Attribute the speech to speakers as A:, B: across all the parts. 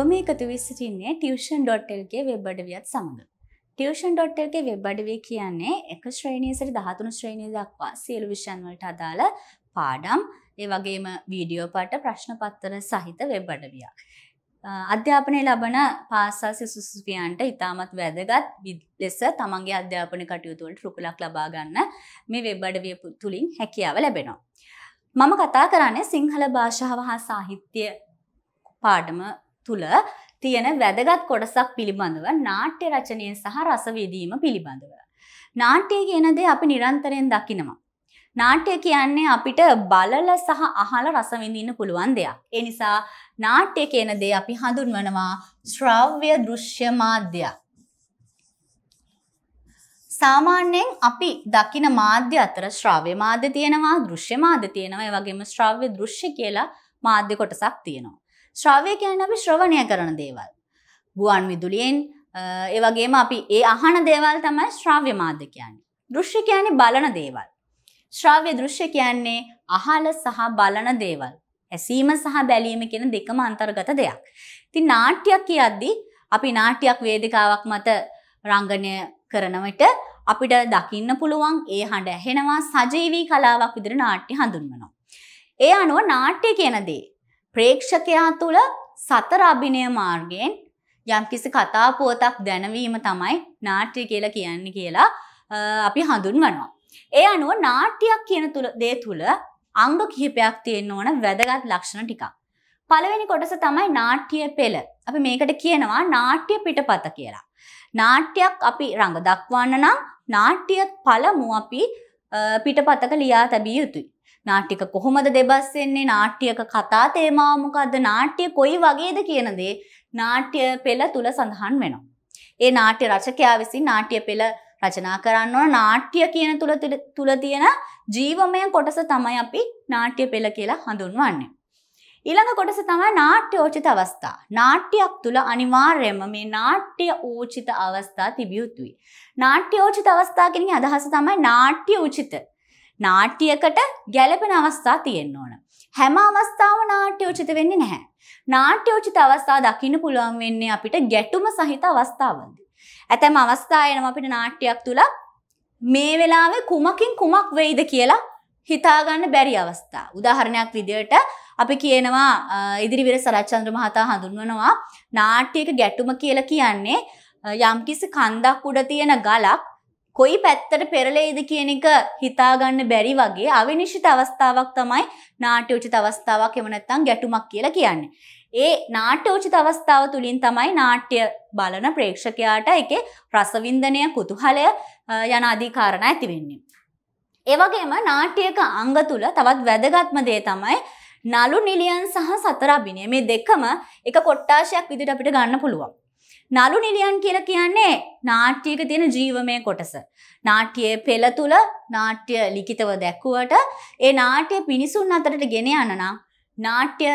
A: ඔබ මේ එකතු විස්සිටින්නේ ටියෂන් ඩොට්ටල්ගේ වෙබ්බඩවියත් සමඟ. ටියෂන් ඩොට්ටල්ගේ වෙබ්බඩවේ කියන්නේ එක ශ්‍රේණයසට දහතුනු ශ්‍රේණය දක්වා සියලු විෂන්වලට අදාළ පාඩම් ඒ වගේම වීඩියෝ පට ප්‍රශ්න පත්තර සහිත වෙබ්බඩවියක්. අධ්‍යාපනය ලබන පාසා සිසුස්වියන්ට ඉතාමත් වැදගත් ලෙස තමන්ගේ අධ්‍යාපන කටයුතුවලට රුකුලක් ලබාගන්න මේ වෙබ්බඩවිය තුළින් හැකියාව ලැබෙනවා. මම කතා කරන්නේ සිංහල භාෂාව හා සාහිත්‍ය පාඩම තුළ තියෙන වැදගත් කොටසක් පිළිබඳව නාට්‍ය රචනය සහ රසවිදීම පිළිබඳව. නාට්‍යය කියනදේ අපි නිරන්තරයෙන් දකිනවා. නාට්‍ය කියන්නේ අපිට බලල සහ අහල රසවිඳින්න පුළුවන් දෙයක්. ඒ නිසා නාට්‍ය කියන දේ අපි හඳුන්වනවා ශ්‍රව්‍ය දෘශ්‍ය මාධ්‍යයක්. සාමාන්‍යයෙන් අපි දකින මාධ්‍ය අතර ශ්‍රව්‍ය මාධ්‍ය තියෙනවා, දෘශ්‍ය මාධ්‍ය තියෙනවා, ඒ වගේම ශ්‍රව්‍ය දෘශ්‍ය කියලා මාධ්‍ය කොටසක් තියෙනවා. ශ්‍රාවය කියන්න අපි ශ්‍රවණය කරන දේවල්. ගුවන් විදුලියෙන් ඒවගේම අපි ඒ අහන දේවල් තමයි ශ්‍රාව්‍ය මාධ්‍ය කියන්නේ. දෘශ්‍ය කියන්නේ බලන දේවල්. ශ්‍රාව්‍ය දෘශ්‍ය කියන්නේ අහල සහ බලන දේවල්. ඇසීම සහ බැලීම කියන දෙකම අන්තර්ගත දෙයක්. ඉතින් නාට්‍යයක් කියද්දී අපි නාට්‍යයක් වේදිකාවක් මත රංගනය කරන විට අපිට දකින්න පුළුවන් ඒ හඬ ඇහෙනවා සජීවී කලාවක් විදිහට නාට්‍ය හඳුන්වනවා. ඒ අනුව නාට්‍ය කියන දේ ප්‍රේක්ෂකයා තුළ සතර අභිනය මාර්ගයෙන් යම්කිසි කතා පුවතක් දැනවීම තමයි නාට්‍ය කියලා කියන්න කියලා අපි හඳුන්වනවා. ඒ අනුව නාට්‍යයක් කියන තුළ දේ තුළ අංග කිහිපයක් තියෙන්න ඕන වැදගත් ලක්ෂණ ටිකක්. පළවෙනි කොටස තමයි නාට්‍ය පෙළ. අපි මේකට කියනවා නාට්‍ය පිටපත කියලා. නාට්‍යයක් අපි රඟ දක්වන්න නම් නාට්‍ය පළමු අපි පිටපතක ලියා තැබිය යුතුයි. නාට්‍යක කොහොමද දෙබස් වෙන්නේ නාට්‍යක කතා තේමාව මොකද්ද නාට්‍ය කොයි වගේද කියන දේ නාට්‍ය පෙළ තුල සඳහන් වෙනවා. ඒ නාට්‍ය රචකයා විසින් නාට්‍ය පෙළ රචනා කරන්න ඕන නාට්‍ය කියන තුල තුල තියෙන ජීවමය කොටස තමයි අපි නාට්‍ය පෙළ කියලා හඳුන්වන්නේ. ඊළඟ කොටස තමයි නාට්‍යෝචිත අවස්ථා. නාට්‍යයක් තුල අනිවාර්යයෙන්ම මේ නාට්‍ය ඕචිත අවස්ථා තිබිය යුතුයි. නාට්‍යෝචිත අවස්ථා කියන්නේ අදහස තමයි නාට්‍ය උචිත. නාට්‍යයකට ගැලපෙන අවස්ථා තියෙන්න ඕන. හැම අවස්ථාව නාට්‍යෝචිත වෙන්නේ නැහැ. නාට්‍යෝචිත අවස්ථා දකින්න පුළුවන් වෙන්නේ අපිට ගැටුම සහිත අවස්ථාවලදී. ඇතැම් අවස්ථා එනවා අපිට නාට්‍යයක් තුල මේ වෙලාවේ කුමකින් කුමක් වෙයිද කියලා හිතාගන්න බැරි අවස්ථා. උදාහරණයක් විදියට අපි කියනවා ඉදිරිවිර සරච්චන්ද්‍ර මහතා හඳුන්වනවා නාට්‍යයක ගැටුම කියලා කියන්නේ යම්කිසි කන්දක් උඩ තියෙන ගලක් කොයි පැත්තට පෙරලේද කියන එක හිතාගන්න බැරි වගේ අවිනිශ්චිත අවස්ථාවක් තමයි නාට්‍ය උචිත අවස්ථාවක් එම නැත්නම් ගැටුමක් කියලා කියන්නේ. ඒ නාට්‍ය උචිත අවස්ථාව තුලින් තමයි නාට්‍ය බලන ප්‍රේක්ෂකයාට ඒකේ රසවින්දනය කුතුහලය යන අධිකාරණ ඇති වෙන්නේ. ඒ වගේම නාට්‍යයක අංග තුල තවත් වැදගත්ම දේ තමයි නලු නිලියන් සහ සතර අභිනය මේ දෙකම එක කොට්ටාශයක් විදිහට අපිට ගන්න පුළුවන්. නලු නිලියන් කියලා කියන්නේ නාට්‍යයක තියෙන ජීවමය කොටස. නාට්‍යයේ පෙළ තුල නාට්‍ය ලිඛිතව දැක්ුවට ඒ නාට්‍ය මිනිසුන් අතරට ගෙන යන නම් නාට්‍ය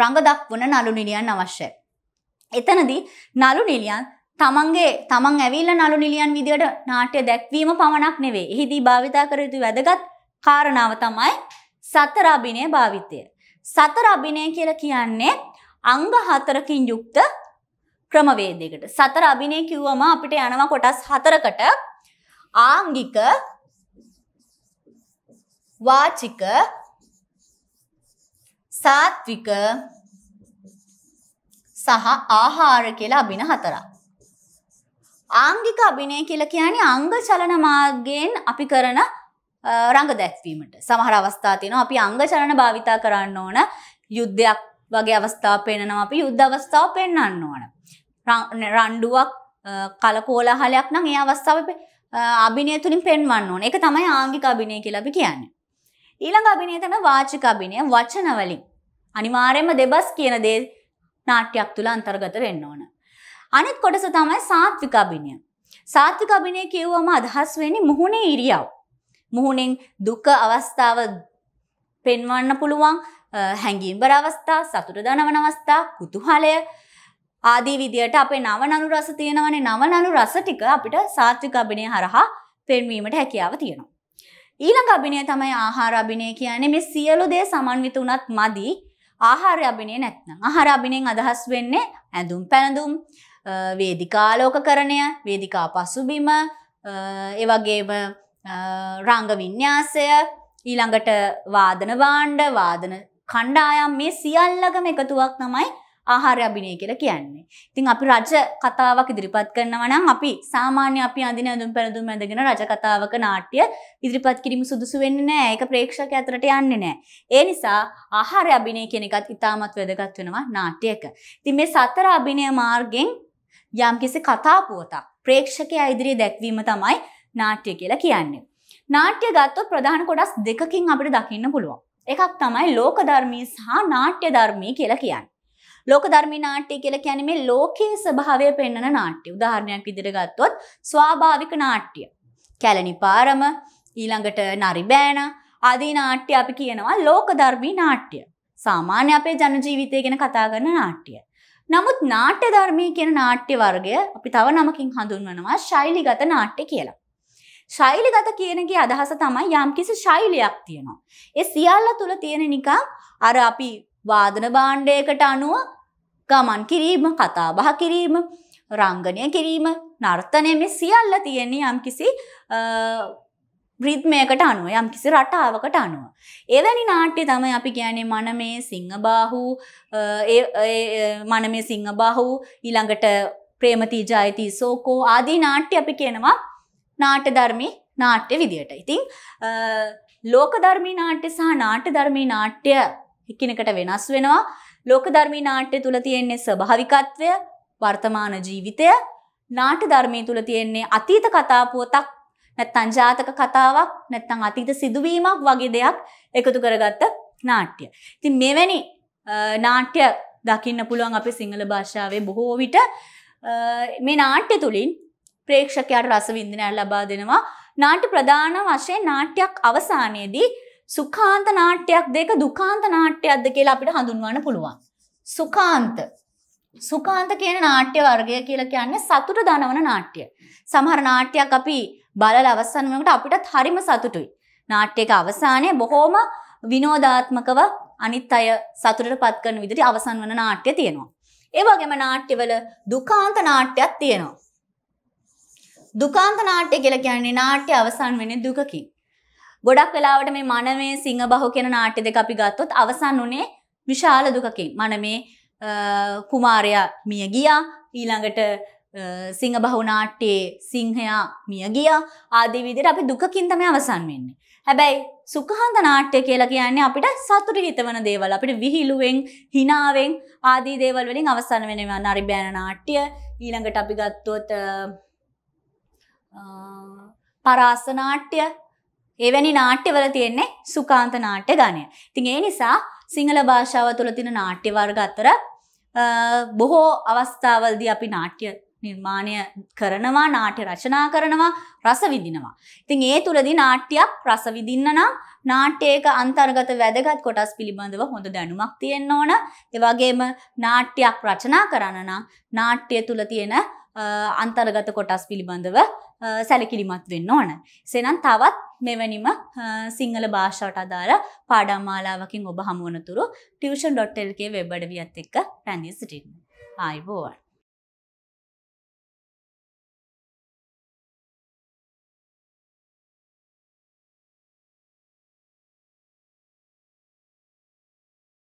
A: රඟ දක්වන නලු නිලියන් අවශ්‍යයි. එතනදී නලු නිලියන් තමන්ගේ තමන් ඇවිල්ලා නලු නිලියන් විදියට නාට්‍ය දැක්වීම පමණක් නෙවෙයි. එහිදී භාවිතා කර යුතු වැදගත් කාරණාව තමයි සතර අභිනය භාවිතය. සතර අභිනය කියලා කියන්නේ අංග හතරකින් යුක්ත ක්‍රමවේදයකට. සතර අභිනය කිව්වම අපිට යනවා කොටස් හතරකට ආංගික වාචික සාත්වික සහ ආහාර කියලා අභින හතරක්. ආංගික අභිනය කියලා කියන්නේ අංග චලන මාර්ගයෙන් අපි කරන රඟ දැක්වීමට. සමහර අවස්ථා තියෙනවා අපි අංග චලන භාවිතා කරන්න ඕන යුද්ධයක් වගේ අවස්ථාව පෙන්නනවා අපි යුද්ධ අවස්ථාව පෙන්වන්න ඕන. රණ්ඩුවක් කලකෝලාහලයක් නම් ඒ අවස්ථාව අභිනය තුලින් පෙන්වන්න ඕන. ඒක තමයි ආංගික අභිනය කියලා අපි කියන්නේ. ඊළඟ අභිනය තමයි වාචික අභිනය වචන වලින්. අනිවාර්යයෙන්ම දෙබස් කියන දේ නාට්‍යයක් තුල අන්තර්ගත වෙන්න ඕන. අනෙත් කොටස තමයි සාත්වික අභිනය. සාත්වික අභිනය කියුවම අදහස් වෙන්නේ මුහුණේ ඉරියව්. මුහුණෙන් දුක අවස්ථාව පෙන්වන්න පුළුවන් හැඟීම්බර අවස්ථා, සතුට දනවන අවස්ථා, කුතුහලය, ආදී විදියට අපේ නව නනු රස තියෙනවනේ නව නනු රස ටික අපිට සාත්‍වික අභිනය හරහා පෙන්වීමට හැකියාව තියෙනවා. ඊළඟ අභිනය තමයි ආහාර අභිනය කියන්නේ මේ සියලු දේ සමන්විත වුණත් මදි ආහාර අභිනය නැත්නම්. ආහාර අභිනයෙන් අදහස් වෙන්නේ ඇඳුම් පැළඳුම්, වේදිකාලෝකකරණය, වේදිකා පසුබිම, ඒ වගේම රංග වින්‍යාසය, ඊළඟට වාදන භාණ්ඩ, වාදන කණ්ඩායම් මේ සියල්ලකම එකතුවක් තමයි ආහාර අභිනය කියලා කියන්නේ. ඉතින් අපි රජ කතාවක් ඉදිරිපත් කරනවා නම් අපි සාමාන්‍ය අපි අඳින ඇඳුම් පැළඳුම් ඇඳගෙන රජ කතාවක නාට්‍ය ඉදිරිපත් කිරීම සුදුසු වෙන්නේ නැහැ. ඒක ප්‍රේක්ෂක ඇතුළට යන්නේ නැහැ. ඒ නිසා ආහාර අභිනය කියන එකත් ඉතාමත් වැදගත් වෙනවා නාට්‍යයක. ඉතින් මේ සතර අභිනය මාර්ගෙන් යම්කිසි කතා පුවතක් ප්‍රේක්ෂකයා ඉදිරියේ දැක්වීම තමයි නාට්‍ය කියලා කියන්නේ. නාට්‍ය ගත්තොත් ප්‍රධාන කොටස් දෙකකින් අපිට දකින්න පුළුවන්. එකක් තමයි ලෝක ධර්මී සහ නාට්‍ය ධර්මී කියලා කියන්නේ. ලෝකධර්මි නාට්‍ය කියලා කියන්නේ මේ ලෝකයේ ස්වභාවය පෙන්වන නාට්‍ය. උදාහරණයක් විදිහට ගත්තොත් ස්වාභාවික නාට්‍ය. කැලණි පාරම ඊළඟට නරි බෑණ ආදී නාට්‍ය අපි කියනවා ලෝකධර්මි නාට්‍ය. සාමාන්‍ය අපේ ජන ජීවිතය ගැන කතා කරන නාට්‍ය. නමුත් නාට්‍ය ධර්මී කියන නාට්‍ය වර්ගය අපි තව නමකින් හඳුන්වනවා ශෛලිගත නාට්‍ය කියලා. ශෛලිගත කියනගේ අදහස තමයි යම්කිසි ශෛලියක් තියෙනවා. ඒ සියල්ල තුල තියෙන නිකම් අර අපි වාදන භාණ්ඩයකට අනුව ගමන් කිරීම, කතා බහ කිරීම, රංගනය කිරීම, නර්තනය මේ සියල්ල තියෙන යම්කිසි රිද්මයකට අනුව යම්කිසි රටාවකට අනුව. එවැනි නාට්‍ය තමයි අපි කියන්නේ මනමේ සිංහබාහු මනමේ සිංහබාහු ඊළඟට ප්‍රේමතී ජයති සෝකෝ ආදී නාට්‍ය අපි කියනවා නාට්‍ය ධර්මී නාට්‍ය විදියට. ඉතින් ලෝක ධර්මී නාට්‍ය සහ නාට්‍ය ධර්මී නාට්‍ය එකිනෙකට වෙනස් වෙනවා. ලෝක ධර්මී නාට්‍ය තුල තියෙන්නේ ස්වභාවිකත්වය, වර්තමාන ජීවිතය, නාට්‍ය ධර්මී තුල තියෙන්නේ අතීත කතා පුවතක්, නැත්නම් ජාතක කතාවක්, නැත්නම් අතීත සිදුවීමක් වගේ දෙයක් එකතු කරගත්ත නාට්‍ය. ඉතින් මෙවැනි නාට්‍ය දකින්න පුළුවන් අපේ සිංහල භාෂාවේ බොහෝ විට මේ නාට්‍ය තුලින් ප්‍රේක්ෂකයාට රස වින්දනයක් ලබා දෙනවා. නාට්‍ය ප්‍රධාන වශයෙන් නාට්‍යයක් අවසානයේදී සුකාන්ත නාට්‍යයක් දෙක දුකාන්ත නාට්‍යයක්ද කියලා අපිට හඳුන්වන්න පුළුවන්. සුකාන්ත සුකාන්ත කියන නාට්‍ය වර්ගය කියලා කියන්නේ සතුට දනවන නාට්‍ය. සමහර නාට්‍යයක් අපි බලලා අවසන් වෙනකොට අපිටත් හරිම සතුටුයි. නාට්‍යයක අවසානයේ බොහොම විනෝදාත්මකව අනිත් අය සතුටටපත් කරන විදිහට අවසන් වන නාට්‍ය තියෙනවා. ඒ වගේම නාට්‍යවල දුකාන්ත නාට්‍යයක් තියෙනවා. දුකාන්ත නාට්‍ය කියලා කියන්නේ නාට්‍ය අවසන් වෙන්නේ දුකකින්. ගොඩක් වෙලාවට මේ මනමේ සිංහ බහු කියන නාට්‍ය දෙක අපි ගත්තොත් අවසන් වුණේ විශාල දුකකින්. මනමේ කුමාරයා මිය ගියා. ඊළඟට සිංහ බහු නාට්‍යයේ සිංහයා මිය ගියා. ආදී විදිහට අපි දුකකින් තමයි අවසන් වෙන්නේ. හැබැයි සුඛහන්ද නාට්‍ය කියලා කියන්නේ අපිට සතුට හිතවන දේවල් අපිට විහිළුවෙන් හිනාවෙන් ආදී දේවල් වලින් අවසන් වෙනවා නරිබෑන නාට්‍ය ඊළඟට අපි ගත්තොත් පරාස නාට්‍ය එවැනි නාට්‍යවල තියෙන්නේ සුකාන්ත නාට්‍ය ගණය. ඉතින් ඒ නිසා සිංහල භාෂාව තුළ තියෙන නාට්‍ය වර්ග අතර බොහෝ අවස්ථාවල්දී අපි නාට්‍ය නිර්මාණය කරනවා නාට්‍ය රචනා කරනවා රස විඳිනවා. ඉතින් ඒ තුලදී නාට්‍යයක් රස විඳින්න නම් නාට්‍යයක අන්තර්ගත වැදගත් කොටස් පිළිබඳව හොඳ දැනුමක් තියෙන්න ඕන. ඒ වගේම නාට්‍යයක් රචනා කරන්න නම් නාට්‍ය තුල තියෙන අන්තර්ගත කොටස් පිළිබඳව සැලකිලිමත් වෙන්න ඕන. සෙනම් තවත් මෙවැනිම සිංහල භාෂාවට අදාර පාඩම්මාලාවකින් ඔබ හමුවනතුරු ටියවෂන්.ල්කේ වෙබ්බඩ වියත් එක්ක පැඳී සිටින්න. ආයිබෝවන්.